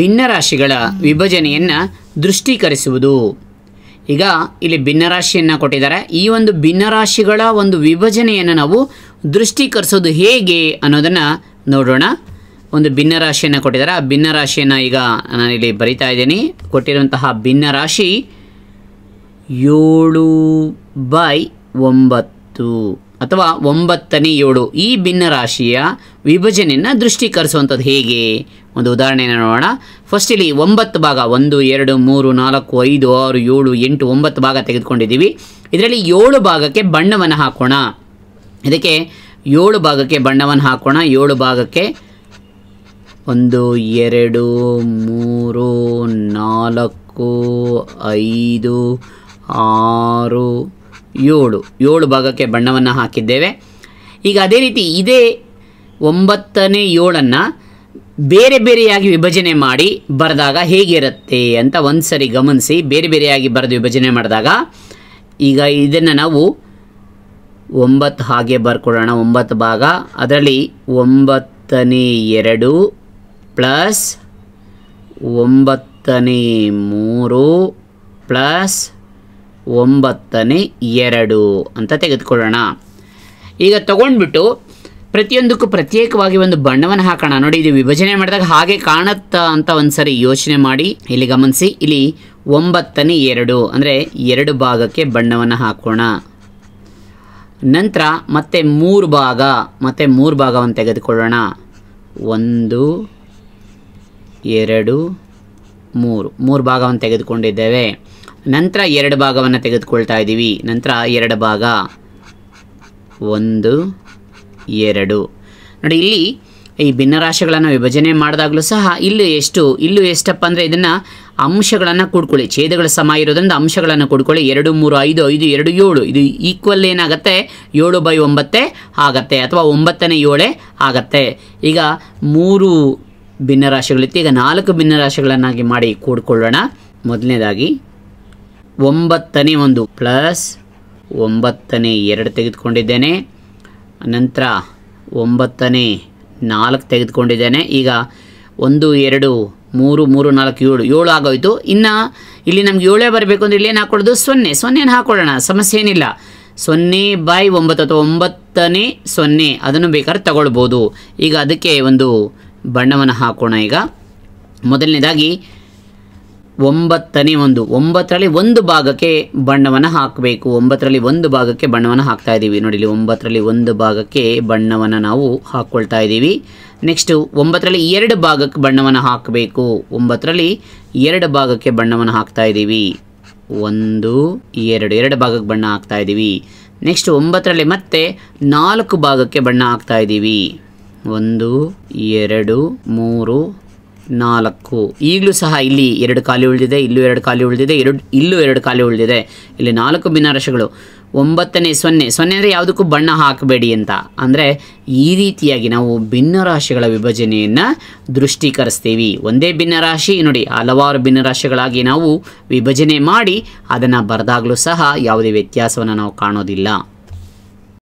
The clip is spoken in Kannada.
ಭಿನ್ನರಾಶಿಗಳ ವಿಭಜನೆಯನ್ನು ದೃಷ್ಟೀಕರಿಸುವುದು ಈಗ ಇಲ್ಲಿ ಭಿನ್ನರಾಶಿಯನ್ನು ಕೊಟ್ಟಿದ್ದಾರೆ ಈ ಒಂದು ಭಿನ್ನರಾಶಿಗಳ ಒಂದು ವಿಭಜನೆಯನ್ನು ನಾವು ದೃಷ್ಟೀಕರಿಸೋದು ಹೇಗೆ ಅನ್ನೋದನ್ನು ನೋಡೋಣ ಒಂದು ಭಿನ್ನರಾಶಿಯನ್ನು ಕೊಟ್ಟಿದ್ದಾರೆ ಆ ಭಿನ್ನರಾಶಿಯನ್ನು ಈಗ ನಾನಿಲ್ಲಿ ಬರಿತಾ ಇದ್ದೀನಿ ಕೊಟ್ಟಿರುವಂತಹ ಭಿನ್ನರಾಶಿ ಏಳು ಬೈ ಒಂಬತ್ತು ಅಥವಾ ಒಂಬತ್ತನೇ ಏಳು ಈ ಭಿನ್ನ ರಾಶಿಯ ವಿಭಜನೆಯನ್ನು ದೃಷ್ಟೀಕರಿಸುವಂಥದ್ದು ಹೇಗೆ ಒಂದು ಉದಾಹರಣೆಯನ್ನು ನೋಡೋಣ ಇಲ್ಲಿ ಒಂಬತ್ತು ಭಾಗ ಒಂದು ಎರಡು ಮೂರು ನಾಲ್ಕು ಐದು ಆರು ಏಳು ಎಂಟು ಒಂಬತ್ತು ಭಾಗ ತೆಗೆದುಕೊಂಡಿದ್ದೀವಿ ಇದರಲ್ಲಿ ಏಳು ಭಾಗಕ್ಕೆ ಬಣ್ಣವನ್ನು ಹಾಕೋಣ ಇದಕ್ಕೆ ಏಳು ಭಾಗಕ್ಕೆ ಬಣ್ಣವನ್ನು ಹಾಕೋಣ ಏಳು ಭಾಗಕ್ಕೆ ಒಂದು ಎರಡು ಮೂರು ನಾಲ್ಕು ಐದು ಆರು ಏಳು ಏಳು ಭಾಗಕ್ಕೆ ಬಣ್ಣವನ್ನು ಹಾಕಿದ್ದೇವೆ ಈಗ ಅದೇ ರೀತಿ ಇದೇ ಒಂಬತ್ತನೇ ಏಳನ್ನು ಬೇರೆ ಬೇರೆಯಾಗಿ ವಿಭಜನೆ ಮಾಡಿ ಬರೆದಾಗ ಹೇಗಿರುತ್ತೆ ಅಂತ ಒಂದು ಸರಿ ಗಮನಿಸಿ ಬೇರೆ ಬೇರೆಯಾಗಿ ಬರೆದು ವಿಭಜನೆ ಮಾಡಿದಾಗ ಈಗ ಇದನ್ನು ನಾವು ಒಂಬತ್ತು ಹಾಗೆ ಬರ್ಕೊಡೋಣ ಒಂಬತ್ತು ಭಾಗ ಅದರಲ್ಲಿ ಒಂಬತ್ತನೇ ಎರಡು ಪ್ಲಸ್ ಒಂಬತ್ತನೇ ಮೂರು ಪ್ಲಸ್ ಒಂಬತ್ತನೇ ಎರಡು ಅಂತ ತೆಗೆದುಕೊಳ್ಳೋಣ ಈಗ ತಗೊಂಡ್ಬಿಟ್ಟು ಪ್ರತಿಯೊಂದಕ್ಕೂ ಪ್ರತ್ಯೇಕವಾಗಿ ಒಂದು ಬಣ್ಣವನ್ನು ಹಾಕೋಣ ನೋಡಿ ಇದು ವಿಭಜನೆ ಮಾಡಿದಾಗ ಹಾಗೆ ಕಾಣುತ್ತಾ ಅಂತ ಒಂದು ಸರಿ ಯೋಚನೆ ಮಾಡಿ ಇಲ್ಲಿ ಗಮನಿಸಿ ಇಲ್ಲಿ ಒಂಬತ್ತನೇ ಎರಡು ಅಂದರೆ ಎರಡು ಭಾಗಕ್ಕೆ ಬಣ್ಣವನ್ನು ಹಾಕೋಣ ನಂತರ ಮತ್ತೆ ಮೂರು ಭಾಗ ಮತ್ತೆ ಮೂರು ಭಾಗವನ್ನು ತೆಗೆದುಕೊಳ್ಳೋಣ ಒಂದು ಎರಡು ಮೂರು ಮೂರು ಭಾಗವನ್ನು ತೆಗೆದುಕೊಂಡಿದ್ದೇವೆ ನಂತರ ಎರಡು ಭಾಗವನ್ನು ತೆಗೆದುಕೊಳ್ತಾ ಇದ್ದೀವಿ ನಂತರ ಎರಡು ಭಾಗ ಒಂದು ಎರಡು ನೋಡಿ ಇಲ್ಲಿ ಈ ಭಿನ್ನರಾಶಿಗಳನ್ನು ವಿಭಜನೆ ಮಾಡಿದಾಗಲೂ ಸಹ ಇಲ್ಲೂ ಎಷ್ಟು ಇಲ್ಲೂ ಎಷ್ಟಪ್ಪ ಅಂದರೆ ಇದನ್ನು ಅಂಶಗಳನ್ನು ಕೂಡ್ಕೊಳ್ಳಿ ಛೇದಗಳ ಸಮ ಇರೋದ್ರಿಂದ ಅಂಶಗಳನ್ನು ಕೂಡ್ಕೊಳ್ಳಿ ಎರಡು ಮೂರು ಐದು ಐದು ಎರಡು ಏಳು ಇದು ಈಕ್ವಲ್ ಏನಾಗುತ್ತೆ ಏಳು ಬೈ ಒಂಬತ್ತೇ ಆಗತ್ತೆ ಅಥವಾ ಒಂಬತ್ತನೇ ಏಳೇ ಆಗತ್ತೆ ಈಗ ಮೂರು ಭಿನ್ನರಾಶಿಗಳಿತ್ತು ಈಗ ನಾಲ್ಕು ಭಿನ್ನರಾಶಿಗಳನ್ನಾಗಿ ಮಾಡಿ ಕೂಡ್ಕೊಳ್ಳೋಣ ಮೊದಲನೇದಾಗಿ ಒಂಬತ್ತನೇ ಒಂದು ಪ್ಲಸ್ ಒಂಬತ್ತನೇ ಎರಡು ತೆಗೆದುಕೊಂಡಿದ್ದೇನೆ ನಂತರ ಒಂಬತ್ತನೇ ನಾಲ್ಕು ತೆಗೆದುಕೊಂಡಿದ್ದೇನೆ ಈಗ ಒಂದು ಎರಡು ಮೂರು ಮೂರು ನಾಲ್ಕು ಏಳು ಏಳು ಆಗೋಯಿತು ಇನ್ನು ಇಲ್ಲಿ ನಮ್ಗೆ ಏಳೇ ಬರಬೇಕು ಅಂದರೆ ಇಲ್ಲಿ ಏನು ಹಾಕೊಳ್ಳೋದು ಸೊನ್ನೆ ಸೊನ್ನೆನ ಹಾಕೊಳ್ಳೋಣ ಸಮಸ್ಯೆ ಏನಿಲ್ಲ ಸೊನ್ನೆ ಬೈ ಒಂಬತ್ತು ಅಥವಾ ಒಂಬತ್ತನೇ ಸೊನ್ನೆ ಅದನ್ನು ಬೇಕಾದ್ರೆ ತಗೊಳ್ಬೋದು ಈಗ ಅದಕ್ಕೆ ಒಂದು ಬಣ್ಣವನ್ನು ಹಾಕೋಣ ಈಗ ಮೊದಲನೇದಾಗಿ ಒಂಬತ್ತನೇ ಒಂದು ಒಂಬತ್ತರಲ್ಲಿ ಒಂದು ಭಾಗಕ್ಕೆ ಬಣ್ಣವನ್ನು ಹಾಕಬೇಕು ಒಂಬತ್ತರಲ್ಲಿ ಒಂದು ಭಾಗಕ್ಕೆ ಬಣ್ಣವನ್ನು ಹಾಕ್ತಾ ಇದ್ದೀವಿ ನೋಡಿ ಒಂಬತ್ತರಲ್ಲಿ ಒಂದು ಭಾಗಕ್ಕೆ ಬಣ್ಣವನ್ನು ನಾವು ಹಾಕ್ಕೊಳ್ತಾ ಇದ್ದೀವಿ ನೆಕ್ಸ್ಟು ಒಂಬತ್ತರಲ್ಲಿ ಎರಡು ಭಾಗಕ್ಕೆ ಬಣ್ಣವನ್ನು ಹಾಕಬೇಕು ಒಂಬತ್ತರಲ್ಲಿ ಎರಡು ಭಾಗಕ್ಕೆ ಬಣ್ಣವನ್ನು ಹಾಕ್ತಾ ಇದ್ದೀವಿ ಒಂದು ಎರಡು ಎರಡು ಭಾಗಕ್ಕೆ ಬಣ್ಣ ಹಾಕ್ತಾ ಇದ್ದೀವಿ ನೆಕ್ಸ್ಟ್ ಒಂಬತ್ತರಲ್ಲಿ ಮತ್ತೆ ನಾಲ್ಕು ಭಾಗಕ್ಕೆ ಬಣ್ಣ ಹಾಕ್ತಾ ಇದ್ದೀವಿ ಒಂದು ಎರಡು ಮೂರು ನಾಲ್ಕು ಈಗಲೂ ಸಹ ಇಲ್ಲಿ ಎರಡು ಖಾಲಿ ಉಳಿದಿದೆ ಇಲ್ಲೂ ಎರಡು ಖಾಲಿ ಉಳಿದಿದೆ ಎರಡು ಇಲ್ಲೂ ಎರಡು ಖಾಲಿ ಉಳಿದಿದೆ ಇಲ್ಲಿ ನಾಲ್ಕು ಭಿನ್ನರಾಶಿಗಳು ಒಂಬತ್ತನೇ ಸೊನ್ನೆ ಸೊನ್ನೆ ಅಂದರೆ ಯಾವುದಕ್ಕೂ ಬಣ್ಣ ಹಾಕಬೇಡಿ ಅಂತ ಅಂದರೆ ಈ ರೀತಿಯಾಗಿ ನಾವು ಭಿನ್ನರಾಶಿಗಳ ವಿಭಜನೆಯನ್ನು ದೃಷ್ಟೀಕರಿಸ್ತೀವಿ ಒಂದೇ ಭಿನ್ನರಾಶಿ ನೋಡಿ ಹಲವಾರು ಭಿನ್ನರಾಶಿಗಳಾಗಿ ನಾವು ವಿಭಜನೆ ಮಾಡಿ ಅದನ್ನು ಬರೆದಾಗಲೂ ಸಹ ಯಾವುದೇ ವ್ಯತ್ಯಾಸವನ್ನು ನಾವು ಕಾಣೋದಿಲ್ಲ